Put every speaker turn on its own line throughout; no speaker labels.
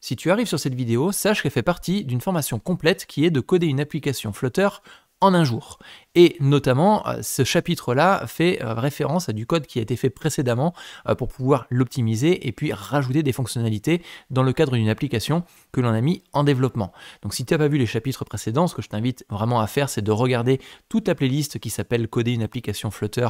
Si tu arrives sur cette vidéo, sache qu'elle fait partie d'une formation complète qui est de coder une application Flutter en un jour. Et notamment, euh, ce chapitre-là fait euh, référence à du code qui a été fait précédemment euh, pour pouvoir l'optimiser et puis rajouter des fonctionnalités dans le cadre d'une application que l'on a mis en développement. Donc si tu n'as pas vu les chapitres précédents, ce que je t'invite vraiment à faire, c'est de regarder toute la playlist qui s'appelle Coder une application Flutter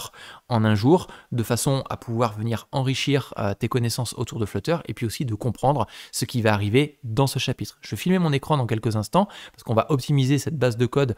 en un jour, de façon à pouvoir venir enrichir tes connaissances autour de Flutter et puis aussi de comprendre ce qui va arriver dans ce chapitre. Je vais filmer mon écran dans quelques instants parce qu'on va optimiser cette base de code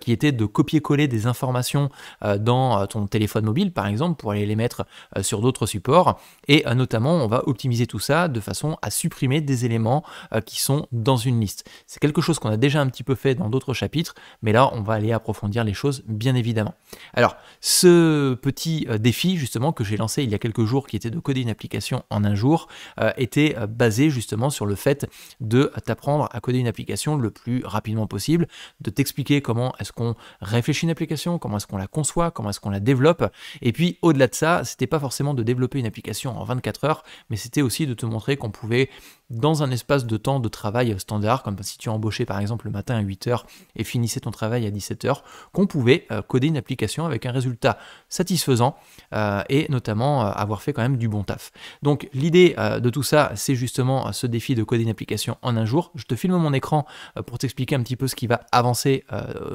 qui était de copier-coller des informations euh, dans euh, ton téléphone mobile, par exemple, pour aller les mettre euh, sur d'autres supports. Et notamment, on va optimiser tout ça de façon à supprimer des éléments qui sont dans une liste. C'est quelque chose qu'on a déjà un petit peu fait dans d'autres chapitres, mais là, on va aller approfondir les choses, bien évidemment. Alors, ce petit défi, justement, que j'ai lancé il y a quelques jours, qui était de coder une application en un jour, était basé justement sur le fait de t'apprendre à coder une application le plus rapidement possible, de t'expliquer comment est-ce qu'on qu'on réfléchit une application, comment est-ce qu'on la conçoit, comment est-ce qu'on la développe. Et puis au-delà de ça, c'était pas forcément de développer une application en 24 heures, mais c'était aussi de te montrer qu'on pouvait dans un espace de temps de travail standard, comme si tu embauchais par exemple le matin à 8h et finissais ton travail à 17h, qu'on pouvait euh, coder une application avec un résultat satisfaisant euh, et notamment euh, avoir fait quand même du bon taf. Donc l'idée de tout ça, c'est justement ce défi de coder une application en un jour. Je te filme mon écran pour t'expliquer un petit peu ce qui va avancer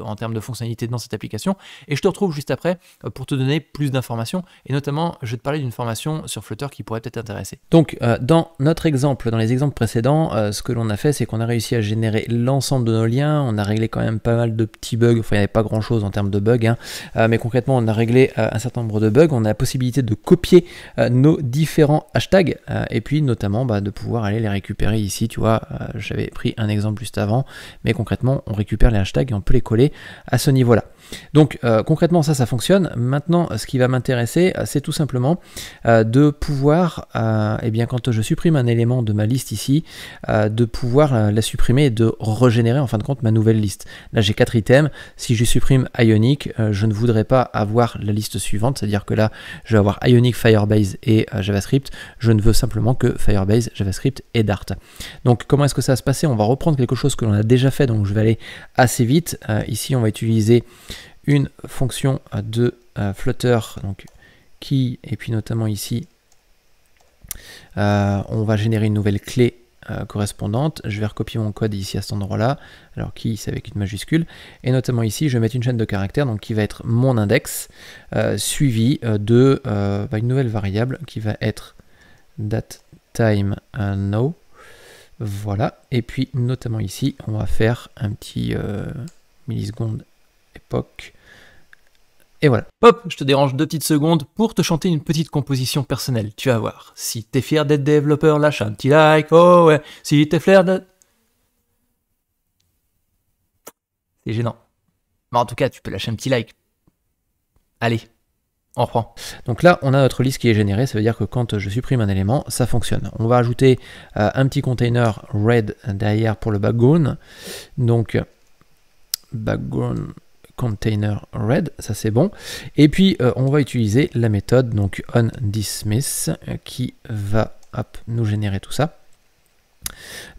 en termes de fonctionnalités dans cette application et je te retrouve juste après pour te donner plus d'informations et notamment je vais te parler d'une formation sur Flutter qui pourrait peut-être t'intéresser. Donc dans notre exemple, dans les exemples précédent, euh, ce que l'on a fait, c'est qu'on a réussi à générer l'ensemble de nos liens. On a réglé quand même pas mal de petits bugs. Enfin, il n'y avait pas grand chose en termes de bugs, hein. euh, mais concrètement, on a réglé euh, un certain nombre de bugs. On a la possibilité de copier nos différents hashtags et puis notamment bah, de pouvoir aller les récupérer ici. Tu vois, j'avais pris un exemple juste avant, mais concrètement, on récupère les hashtags et on peut les coller à ce niveau-là. Donc euh, concrètement, ça, ça fonctionne. Maintenant, ce qui va m'intéresser, euh, c'est tout simplement euh, de pouvoir, et eh bien, quand je supprime un élément de ma liste ici, de pouvoir la supprimer et de régénérer en fin de compte ma nouvelle liste. Là, j'ai quatre items. Si je supprime Ionic, je ne voudrais pas avoir la liste suivante, c'est-à-dire que là, je vais avoir Ionic, Firebase et JavaScript. Je ne veux simplement que Firebase, JavaScript et Dart. Donc comment est-ce que ça va se passer On va reprendre quelque chose que l'on a déjà fait, donc je vais aller assez vite. ici, on va utiliser une fonction de Flutter, donc qui, et puis notamment ici, euh, on va générer une nouvelle clé euh, correspondante. Je vais recopier mon code ici à cet endroit-là. Alors qui, c'est avec une majuscule. Et notamment ici, je vais mettre une chaîne de caractères, donc qui va être mon index, euh, suivi de bah, une nouvelle variable qui va être date time Voilà. Et puis notamment ici, on va faire un petit milliseconde époque. Et voilà. Hop, je te dérange deux petites secondes pour te chanter une petite composition personnelle. Tu vas voir. Si t'es fier d'être développeur, lâche un petit like. Oh ouais. Si t'es fier d'être... C'est gênant. Mais en tout cas, tu peux lâcher un petit like. Allez, on reprend. Donc là, on a notre liste qui est générée. Ça veut dire que quand je supprime un élément, ça fonctionne. On va ajouter euh, un petit container red derrière pour le background. Donc, background container red, ça c'est bon. Et puis euh, on va utiliser la méthode donc onDismiss euh, qui va hop, nous générer tout ça.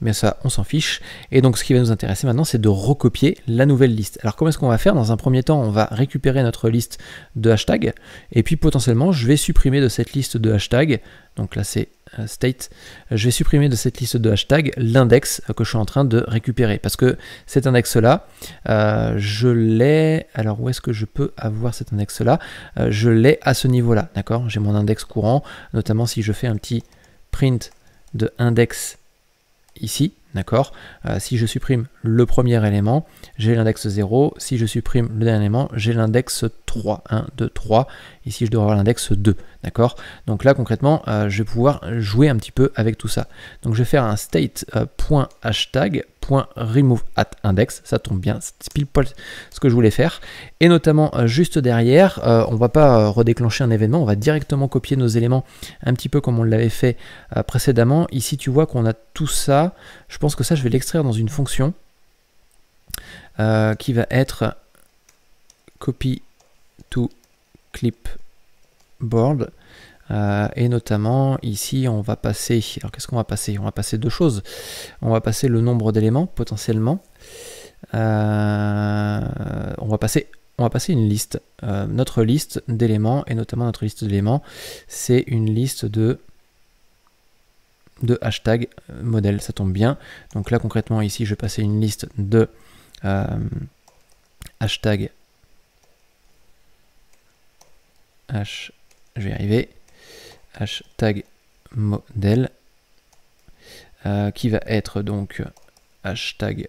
Mais ça, on s'en fiche. Et donc, ce qui va nous intéresser maintenant, c'est de recopier la nouvelle liste. Alors, comment est-ce qu'on va faire Dans un premier temps, on va récupérer notre liste de hashtags. Et puis, potentiellement, je vais supprimer de cette liste de hashtags. Donc là, c'est euh, state. Je vais supprimer de cette liste de hashtags l'index euh, que je suis en train de récupérer. Parce que cet index-là, euh, je l'ai... Alors, où est-ce que je peux avoir cet index-là Je l'ai à ce niveau-là. D'accord J'ai mon index courant. Notamment, si je fais un petit print de index ici D'accord euh, Si je supprime le premier élément, j'ai l'index 0. Si je supprime le dernier élément, j'ai l'index 3. 1, 2, 3. Ici, je dois avoir l'index 2. D'accord Donc là, concrètement, euh, je vais pouvoir jouer un petit peu avec tout ça. Donc je vais faire un state.hashtag euh, at index, ça tombe bien, c'est ce que je voulais faire. Et notamment juste derrière, on ne va pas redéclencher un événement, on va directement copier nos éléments un petit peu comme on l'avait fait précédemment. Ici tu vois qu'on a tout ça, je pense que ça, je vais l'extraire dans une fonction euh, qui va être copy to clipboard. Euh, et notamment ici on va passer, alors qu'est-ce qu'on va passer On va passer deux choses. On va passer le nombre d'éléments potentiellement. Euh, on, va passer, on va passer une liste. notre liste d'éléments et notamment notre liste d'éléments, c'est une liste de de hashtag euh, modèle, ça tombe bien. Donc là concrètement ici je vais passer une liste de euh, hashtag H, je vais arriver, hashtag modèle, euh, qui va être donc hashtag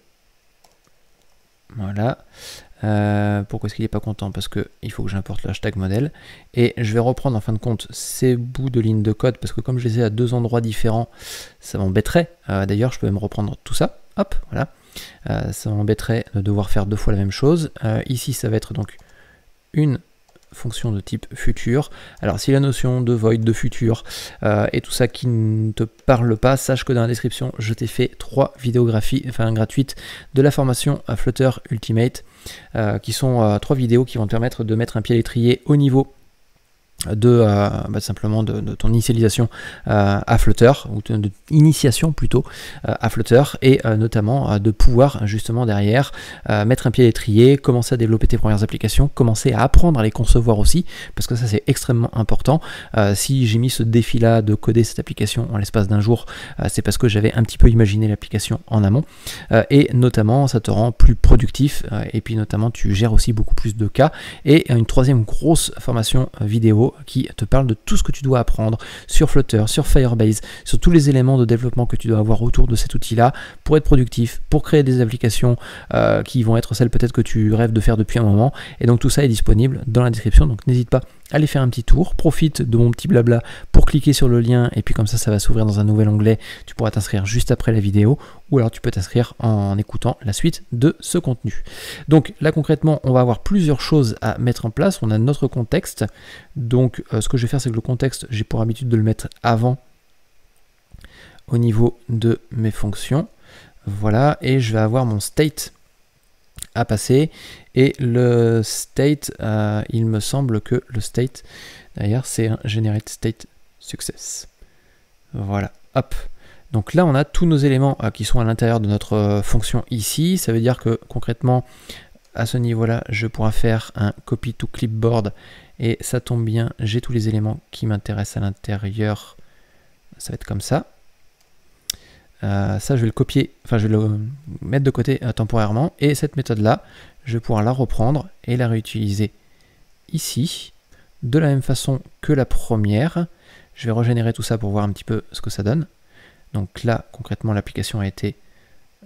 voilà. Euh, pourquoi est-ce qu'il n'est pas content Parce que il faut que j'importe l'hashtag modèle. Et je vais reprendre en fin de compte ces bouts de lignes de code parce que comme je les ai à deux endroits différents, ça m'embêterait. Euh, d'ailleurs, je peux me reprendre tout ça. Hop, voilà. Euh, ça m'embêterait de devoir faire deux fois la même chose. ici, ça va être donc une fonction de type futur. Alors si la notion de void, de futur et euh, tout ça qui ne te parle pas, sache que dans la description, je t'ai fait trois vidéographies enfin, gratuites de la formation à Flutter Ultimate, euh, qui sont euh, trois vidéos qui vont te permettre de mettre un pied à l'étrier au niveau de euh, bah, simplement de, ton initialisation euh, à Flutter ou de, initiation plutôt euh, à Flutter et notamment de pouvoir justement derrière mettre un pied à l'étrier, commencer à développer tes premières applications, commencer à apprendre à les concevoir aussi parce que ça c'est extrêmement important. si j'ai mis ce défi là de coder cette application en l'espace d'un jour, c'est parce que j'avais un petit peu imaginé l'application en amont et notamment ça te rend plus productif et puis notamment tu gères aussi beaucoup plus de cas et une troisième grosse formation vidéo qui te parle de tout ce que tu dois apprendre sur Flutter, sur Firebase, sur tous les éléments de développement que tu dois avoir autour de cet outil-là pour être productif, pour créer des applications euh, qui vont être celles peut-être que tu rêves de faire depuis un moment. Et donc tout ça est disponible dans la description, donc n'hésite pas allez faire un petit tour, profite de mon petit blabla pour cliquer sur le lien et puis comme ça ça va s'ouvrir dans un nouvel onglet, tu pourras t'inscrire juste après la vidéo ou alors tu peux t'inscrire en écoutant la suite de ce contenu. Donc là concrètement on va avoir plusieurs choses à mettre en place, on a notre contexte, donc euh, ce que je vais faire c'est que le contexte j'ai pour habitude de le mettre avant au niveau de mes fonctions, voilà, et je vais avoir mon state passer. Et le state, euh, il me semble que le state, d'ailleurs, c'est un generate state success. Voilà, hop. Donc là, on a tous nos éléments euh, qui sont à l'intérieur de notre euh, fonction ici. Ça veut dire que concrètement, à ce niveau-là, je pourrais faire un copy to clipboard. Et ça tombe bien, j'ai tous les éléments qui m'intéressent à l'intérieur. Ça va être comme ça. Euh, ça, je vais le copier, enfin, je vais le mettre de côté euh, temporairement. Et cette méthode-là, je vais pouvoir la reprendre et la réutiliser ici. De la même façon que la première, je vais régénérer tout ça pour voir un petit peu ce que ça donne. Donc là, concrètement, l'application a été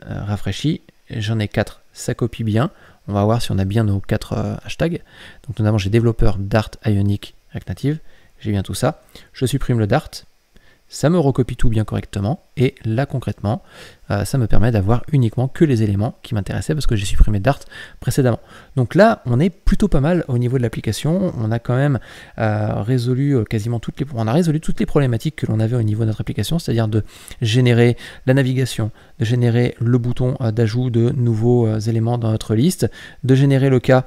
euh, rafraîchie. J'en ai quatre ça copie bien. On va voir si on a bien nos quatre hashtags. Donc notamment, j'ai développeur Dart Ionic React Native. J'ai bien tout ça. Je supprime le Dart ça me recopie tout bien correctement. Et là, concrètement, euh, ça me permet d'avoir uniquement que les éléments qui m'intéressaient parce que j'ai supprimé Dart précédemment. Donc là, on est plutôt pas mal au niveau de l'application. On a quand même euh, résolu euh, quasiment toutes les, on a résolu toutes les problématiques que l'on avait au niveau de notre application, c'est-à-dire de générer la navigation, de générer le bouton d'ajout de nouveaux éléments dans notre liste, de générer le cas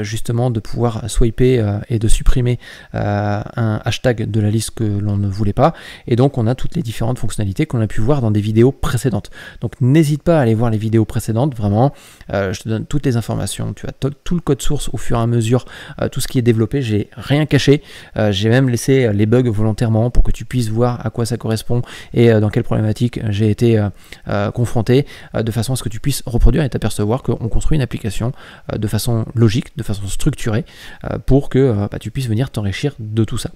justement de pouvoir swiper et de supprimer un hashtag de la liste que l'on ne voulait pas. Et donc on a toutes les différentes fonctionnalités qu'on a pu voir dans des vidéos précédentes. Donc n'hésite pas à aller voir les vidéos précédentes, vraiment. Euh, je te donne toutes les informations. Tu as tout le code source au fur et à mesure, euh, tout ce qui est développé. J'ai rien caché. Euh, j'ai même laissé les bugs volontairement pour que tu puisses voir à quoi ça correspond et dans quelle problématique j'ai été confronté, de façon à ce que tu puisses reproduire et t'apercevoir qu'on construit une application de façon logique, de façon structurée, pour que bah, tu puisses venir t'enrichir de tout ça.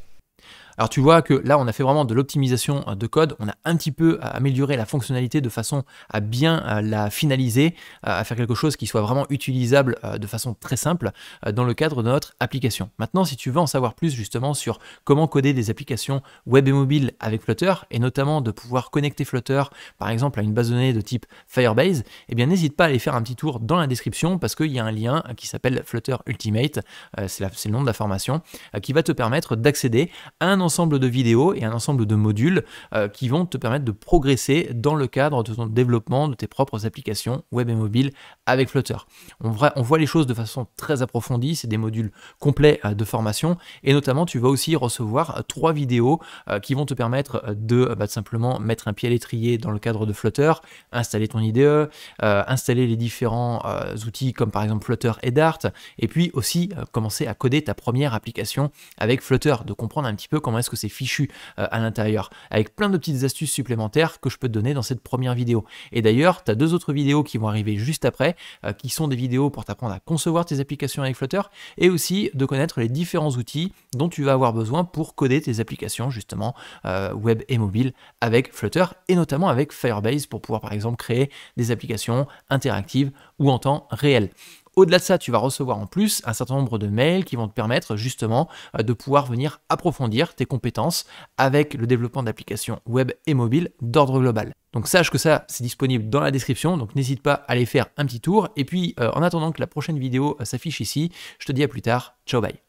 Alors tu vois que là, on a fait vraiment de l'optimisation euh, de code, on a un petit peu euh, amélioré la fonctionnalité de façon à bien euh, la finaliser, à faire quelque chose qui soit vraiment utilisable de façon très simple dans le cadre de notre application. Maintenant, si tu veux en savoir plus justement sur comment coder des applications web et mobile avec Flutter, et notamment de pouvoir connecter Flutter par exemple à une base de données de type Firebase, eh bien n'hésite pas à aller faire un petit tour dans la description parce qu'il y a un lien qui s'appelle Flutter Ultimate, c'est le nom de la formation, qui va te permettre d'accéder à un ensemble de vidéos et un ensemble de modules euh, qui vont te permettre de progresser dans le cadre de ton développement de tes propres applications web et mobile avec Flutter. On, voit, on voit les choses de façon très approfondie, c'est des modules complets euh, de formation et notamment tu vas aussi recevoir euh, trois vidéos qui vont te permettre de bah, simplement mettre un pied à l'étrier dans le cadre de Flutter, installer ton IDE, installer les différents outils comme par exemple Flutter et Dart et puis aussi commencer à coder ta première application avec Flutter, de comprendre un petit peu comment est-ce que c'est fichu euh, à l'intérieur, avec plein de petites astuces supplémentaires que je peux te donner dans cette première vidéo. Et d'ailleurs, tu as deux autres vidéos qui vont arriver juste après, euh, qui sont des vidéos pour t'apprendre à concevoir tes applications avec Flutter, et aussi de connaître les différents outils dont tu vas avoir besoin pour coder tes applications justement euh, web et mobile avec Flutter, et notamment avec Firebase pour pouvoir par exemple créer des applications interactives ou en temps réel. Au-delà de ça, tu vas recevoir en plus un certain nombre de mails qui vont te permettre justement euh, de pouvoir venir approfondir tes compétences avec le développement d'applications web et mobile d'ordre global. Donc sache que ça, c'est disponible dans la description, donc n'hésite pas à aller faire un petit tour. Et puis, euh, en attendant que la prochaine vidéo euh, s'affiche ici, je te dis à plus tard, ciao bye.